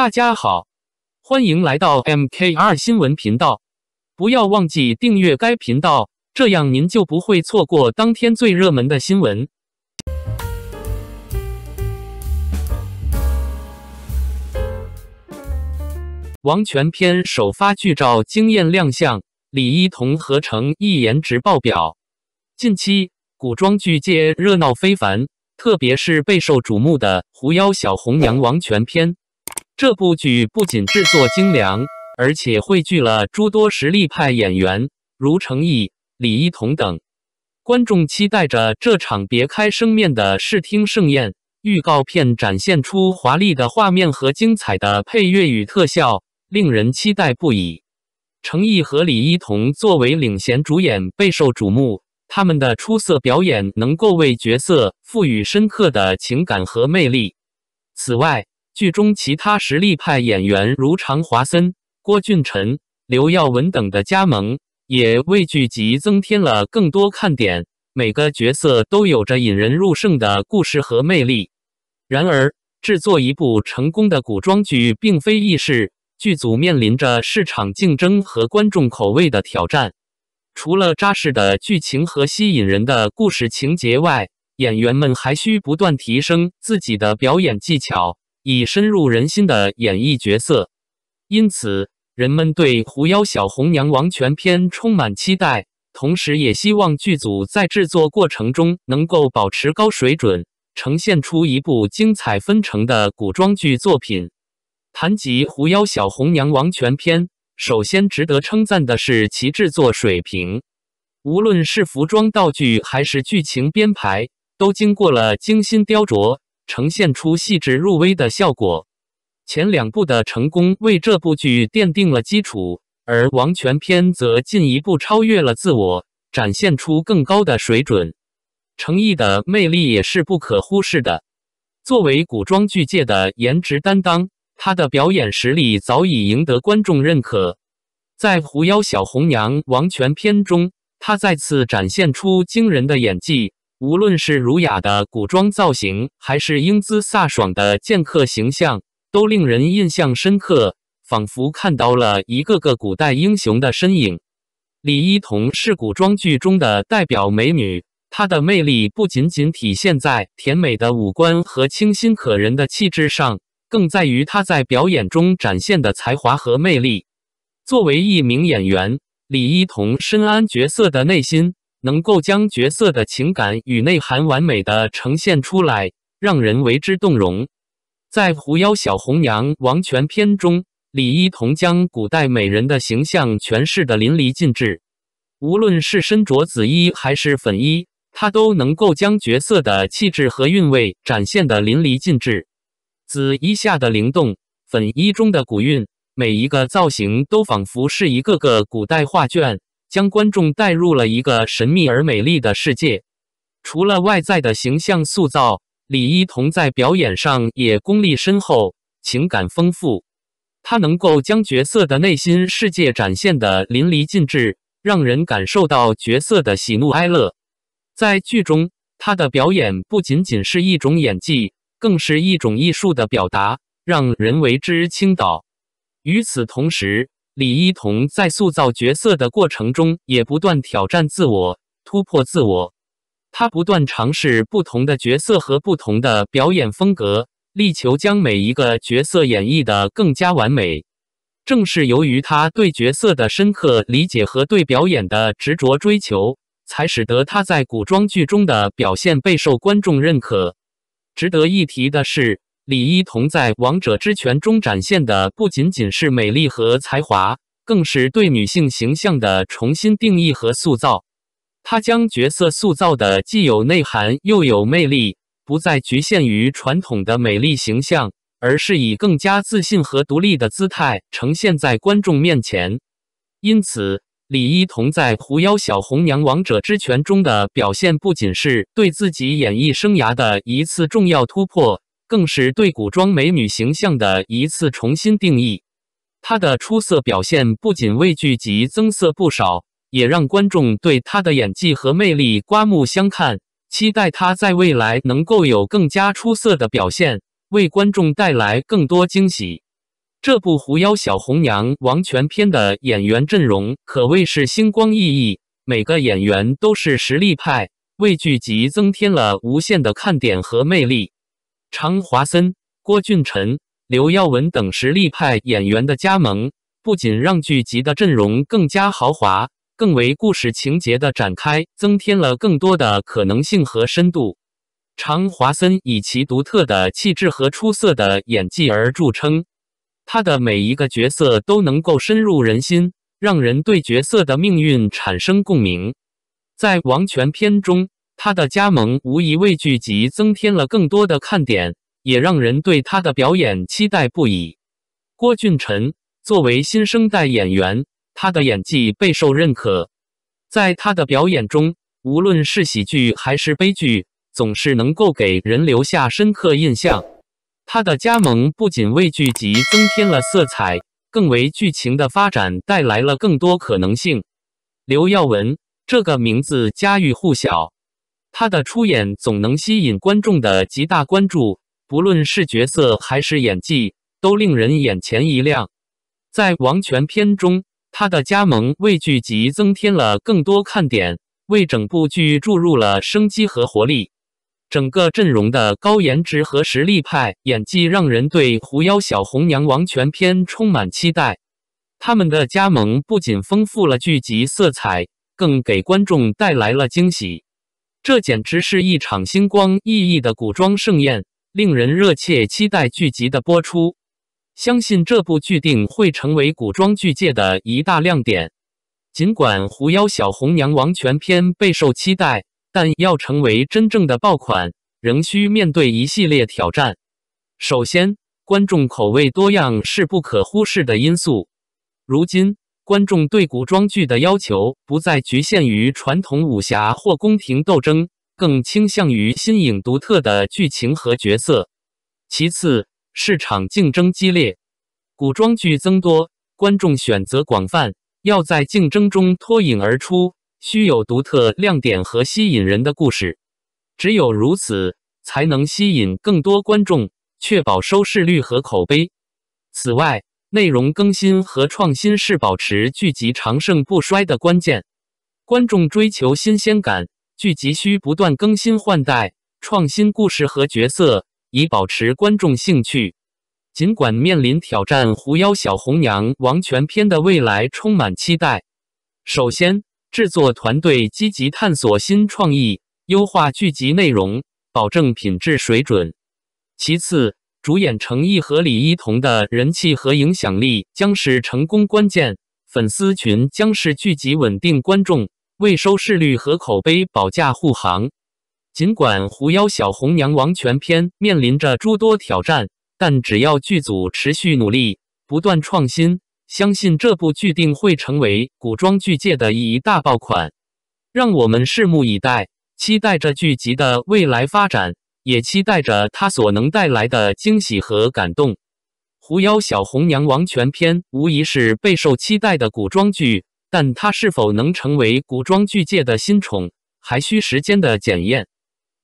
大家好，欢迎来到 MKR 新闻频道。不要忘记订阅该频道，这样您就不会错过当天最热门的新闻。《王权篇》首发剧照惊艳亮相，李一桐、合成一颜值爆表。近期古装剧界热闹非凡，特别是备受瞩目的《狐妖小红娘·王权篇》。这部剧不仅制作精良，而且汇聚了诸多实力派演员，如成毅、李一桐等。观众期待着这场别开生面的视听盛宴。预告片展现出华丽的画面和精彩的配乐与特效，令人期待不已。成毅和李一桐作为领衔主演备受瞩目，他们的出色表演能够为角色赋予深刻的情感和魅力。此外，剧中其他实力派演员如常华森、郭俊辰、刘耀文等的加盟，也为剧集增添了更多看点。每个角色都有着引人入胜的故事和魅力。然而，制作一部成功的古装剧并非易事，剧组面临着市场竞争和观众口味的挑战。除了扎实的剧情和吸引人的故事情节外，演员们还需不断提升自己的表演技巧。已深入人心的演绎角色，因此人们对《狐妖小红娘·王权篇》充满期待，同时也希望剧组在制作过程中能够保持高水准，呈现出一部精彩纷呈的古装剧作品。谈及《狐妖小红娘·王权篇》，首先值得称赞的是其制作水平，无论是服装道具还是剧情编排，都经过了精心雕琢。呈现出细致入微的效果。前两部的成功为这部剧奠定了基础，而《王权篇》则进一步超越了自我，展现出更高的水准。成毅的魅力也是不可忽视的。作为古装剧界的颜值担当，他的表演实力早已赢得观众认可。在《狐妖小红娘·王权篇》中，他再次展现出惊人的演技。无论是儒雅的古装造型，还是英姿飒爽的剑客形象，都令人印象深刻，仿佛看到了一个个古代英雄的身影。李一桐是古装剧中的代表美女，她的魅力不仅仅体现在甜美的五官和清新可人的气质上，更在于她在表演中展现的才华和魅力。作为一名演员，李一桐深谙角色的内心。能够将角色的情感与内涵完美的呈现出来，让人为之动容。在《狐妖小红娘·王权篇》中，李一桐将古代美人的形象诠释的淋漓尽致。无论是身着紫衣还是粉衣，她都能够将角色的气质和韵味展现的淋漓尽致。紫衣下的灵动，粉衣中的古韵，每一个造型都仿佛是一个个古代画卷。将观众带入了一个神秘而美丽的世界。除了外在的形象塑造，李一桐在表演上也功力深厚、情感丰富。她能够将角色的内心世界展现的淋漓尽致，让人感受到角色的喜怒哀乐。在剧中，她的表演不仅仅是一种演技，更是一种艺术的表达，让人为之倾倒。与此同时，李一桐在塑造角色的过程中，也不断挑战自我、突破自我。她不断尝试不同的角色和不同的表演风格，力求将每一个角色演绎得更加完美。正是由于她对角色的深刻理解和对表演的执着追求，才使得她在古装剧中的表现备受观众认可。值得一提的是。李一桐在《王者之拳》中展现的不仅仅是美丽和才华，更是对女性形象的重新定义和塑造。她将角色塑造的既有内涵又有魅力，不再局限于传统的美丽形象，而是以更加自信和独立的姿态呈现在观众面前。因此，李一桐在《狐妖小红娘·王者之拳》中的表现，不仅是对自己演艺生涯的一次重要突破。更是对古装美女形象的一次重新定义。她的出色表现不仅为剧集增色不少，也让观众对她的演技和魅力刮目相看。期待她在未来能够有更加出色的表现，为观众带来更多惊喜。这部《狐妖小红娘·王权篇》的演员阵容可谓是星光熠熠，每个演员都是实力派，为剧集增添了无限的看点和魅力。常华森、郭俊辰、刘耀文等实力派演员的加盟，不仅让剧集的阵容更加豪华，更为故事情节的展开增添了更多的可能性和深度。常华森以其独特的气质和出色的演技而著称，他的每一个角色都能够深入人心，让人对角色的命运产生共鸣。在《王权》篇中，他的加盟无疑为剧集增添了更多的看点，也让人对他的表演期待不已。郭俊辰作为新生代演员，他的演技备受认可，在他的表演中，无论是喜剧还是悲剧，总是能够给人留下深刻印象。他的加盟不仅为剧集增添了色彩，更为剧情的发展带来了更多可能性。刘耀文这个名字家喻户晓。他的出演总能吸引观众的极大关注，不论是角色还是演技，都令人眼前一亮。在《王权篇》中，他的加盟为剧集增添了更多看点，为整部剧注入了生机和活力。整个阵容的高颜值和实力派演技，让人对《狐妖小红娘·王权篇》充满期待。他们的加盟不仅丰富了剧集色彩，更给观众带来了惊喜。这简直是一场星光熠熠的古装盛宴，令人热切期待剧集的播出。相信这部剧定会成为古装剧界的一大亮点。尽管《狐妖小红娘·王权篇》备受期待，但要成为真正的爆款，仍需面对一系列挑战。首先，观众口味多样是不可忽视的因素。如今，观众对古装剧的要求不再局限于传统武侠或宫廷斗争，更倾向于新颖独特的剧情和角色。其次，市场竞争激烈，古装剧增多，观众选择广泛，要在竞争中脱颖而出，需有独特亮点和吸引人的故事。只有如此，才能吸引更多观众，确保收视率和口碑。此外，内容更新和创新是保持剧集长盛不衰的关键。观众追求新鲜感，剧集需不断更新换代，创新故事和角色，以保持观众兴趣。尽管面临挑战，《狐妖小红娘·王权篇》的未来充满期待。首先，制作团队积极探索新创意，优化剧集内容，保证品质水准。其次，主演程毅和李一桐的人气和影响力将是成功关键，粉丝群将是聚集稳定观众，为收视率和口碑保驾护航。尽管《狐妖小红娘·王权篇》面临着诸多挑战，但只要剧组持续努力、不断创新，相信这部剧定会成为古装剧界的一大爆款。让我们拭目以待，期待着剧集的未来发展。也期待着他所能带来的惊喜和感动。《狐妖小红娘·王权篇》无疑是备受期待的古装剧，但它是否能成为古装剧界的新宠，还需时间的检验。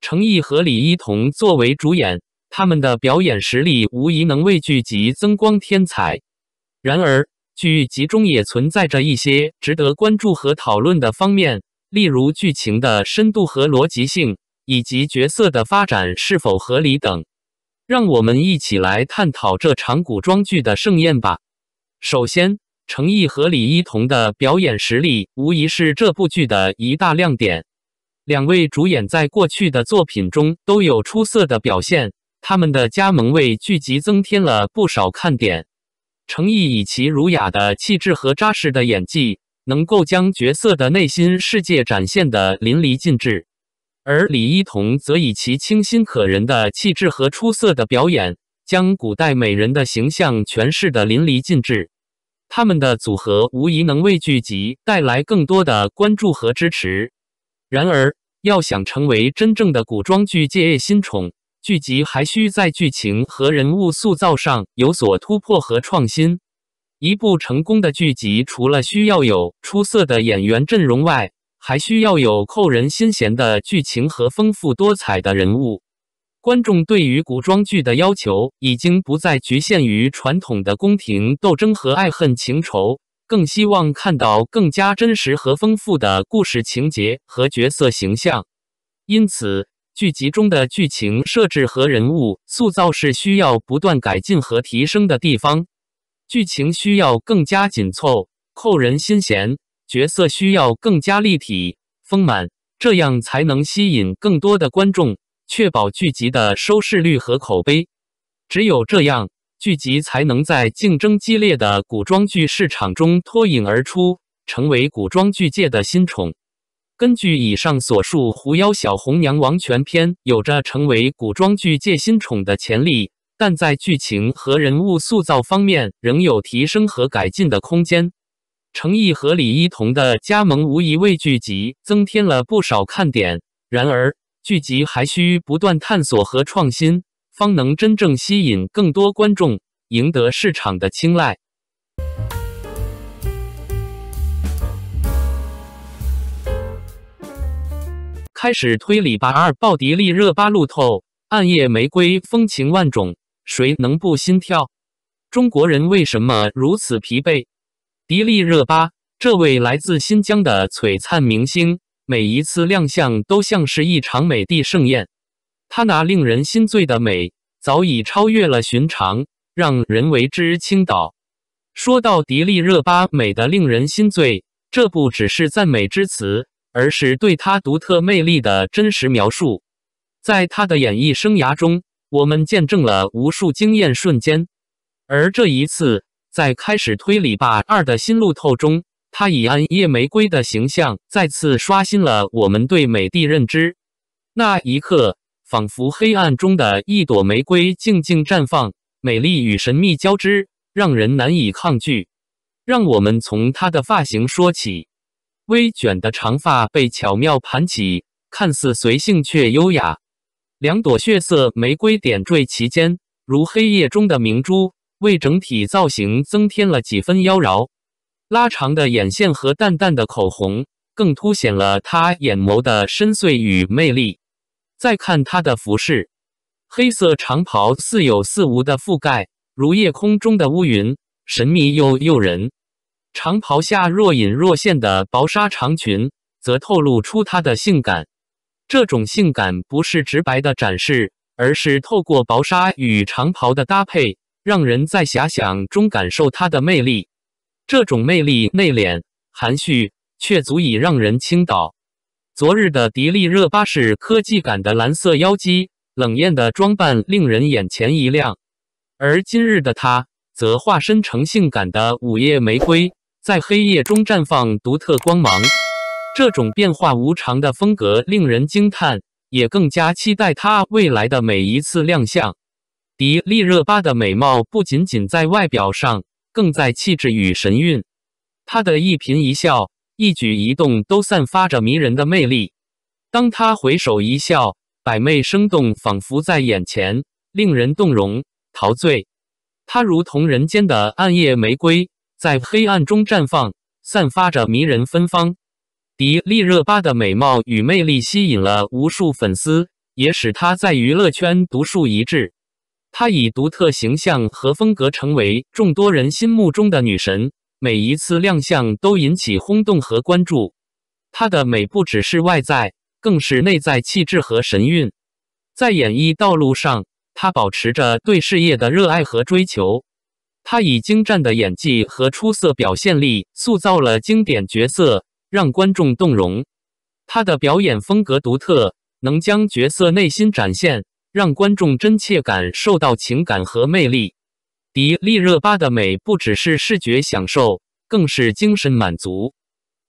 程毅和李一桐作为主演，他们的表演实力无疑能为剧集增光添彩。然而，剧集中也存在着一些值得关注和讨论的方面，例如剧情的深度和逻辑性。以及角色的发展是否合理等，让我们一起来探讨这场古装剧的盛宴吧。首先，程毅和李一桐的表演实力无疑是这部剧的一大亮点。两位主演在过去的作品中都有出色的表现，他们的加盟为剧集增添了不少看点。程毅以其儒雅的气质和扎实的演技，能够将角色的内心世界展现得淋漓尽致。而李一桐则以其清新可人的气质和出色的表演，将古代美人的形象诠释的淋漓尽致。他们的组合无疑能为剧集带来更多的关注和支持。然而，要想成为真正的古装剧界新宠，剧集还需在剧情和人物塑造上有所突破和创新。一部成功的剧集，除了需要有出色的演员阵容外，还需要有扣人心弦的剧情和丰富多彩的人物。观众对于古装剧的要求已经不再局限于传统的宫廷斗争和爱恨情仇，更希望看到更加真实和丰富的故事情节和角色形象。因此，剧集中的剧情设置和人物塑造是需要不断改进和提升的地方。剧情需要更加紧凑，扣人心弦。角色需要更加立体、丰满，这样才能吸引更多的观众，确保剧集的收视率和口碑。只有这样，剧集才能在竞争激烈的古装剧市场中脱颖而出，成为古装剧界的新宠。根据以上所述，《狐妖小红娘·王权篇》有着成为古装剧界新宠的潜力，但在剧情和人物塑造方面仍有提升和改进的空间。成毅和李一桐的加盟无疑为剧集增添了不少看点。然而，剧集还需不断探索和创新，方能真正吸引更多观众，赢得市场的青睐。开始推理吧！二鲍迪利热巴路透，暗夜玫瑰风情万种，谁能不心跳？中国人为什么如此疲惫？迪丽热巴，这位来自新疆的璀璨明星，每一次亮相都像是一场美的盛宴。她那令人心醉的美，早已超越了寻常，让人为之倾倒。说到迪丽热巴美的令人心醉，这不只是赞美之词，而是对她独特魅力的真实描述。在她的演艺生涯中，我们见证了无数惊艳瞬间，而这一次。在开始推理吧二的新路透中，他以暗夜玫瑰的形象再次刷新了我们对美的认知。那一刻，仿佛黑暗中的一朵玫瑰静静绽放，美丽与神秘交织，让人难以抗拒。让我们从他的发型说起，微卷的长发被巧妙盘起，看似随性却优雅。两朵血色玫瑰点缀其间，如黑夜中的明珠。为整体造型增添了几分妖娆，拉长的眼线和淡淡的口红更凸显了她眼眸的深邃与魅力。再看她的服饰，黑色长袍似有似无的覆盖，如夜空中的乌云，神秘又诱人。长袍下若隐若现的薄纱长裙，则透露出她的性感。这种性感不是直白的展示，而是透过薄纱与长袍的搭配。让人在遐想中感受她的魅力，这种魅力内敛含蓄，却足以让人倾倒。昨日的迪丽热巴是科技感的蓝色妖姬，冷艳的装扮令人眼前一亮；而今日的她则化身成性感的午夜玫瑰，在黑夜中绽放独特光芒。这种变化无常的风格令人惊叹，也更加期待她未来的每一次亮相。迪丽热巴的美貌不仅仅在外表上，更在气质与神韵。她的一颦一笑、一举一动都散发着迷人的魅力。当她回首一笑，百媚生动，仿佛在眼前，令人动容、陶醉。她如同人间的暗夜玫瑰，在黑暗中绽放，散发着迷人芬芳。迪丽热巴的美貌与魅力吸引了无数粉丝，也使她在娱乐圈独树一帜。她以独特形象和风格成为众多人心目中的女神，每一次亮相都引起轰动和关注。她的美不只是外在，更是内在气质和神韵。在演艺道路上，她保持着对事业的热爱和追求。她以精湛的演技和出色表现力塑造了经典角色，让观众动容。她的表演风格独特，能将角色内心展现。让观众真切感受到情感和魅力。迪丽热巴的美不只是视觉享受，更是精神满足。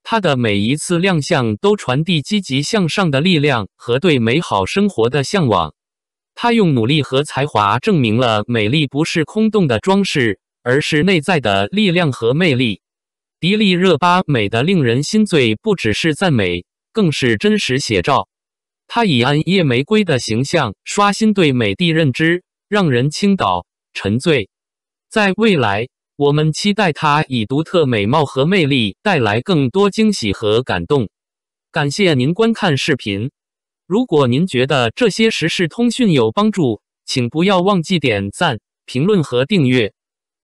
她的每一次亮相都传递积极向上的力量和对美好生活的向往。她用努力和才华证明了美丽不是空洞的装饰，而是内在的力量和魅力。迪丽热巴美的令人心醉，不只是赞美，更是真实写照。她以暗夜玫瑰的形象刷新对美的认知，让人倾倒沉醉。在未来，我们期待她以独特美貌和魅力带来更多惊喜和感动。感谢您观看视频。如果您觉得这些时事通讯有帮助，请不要忘记点赞、评论和订阅。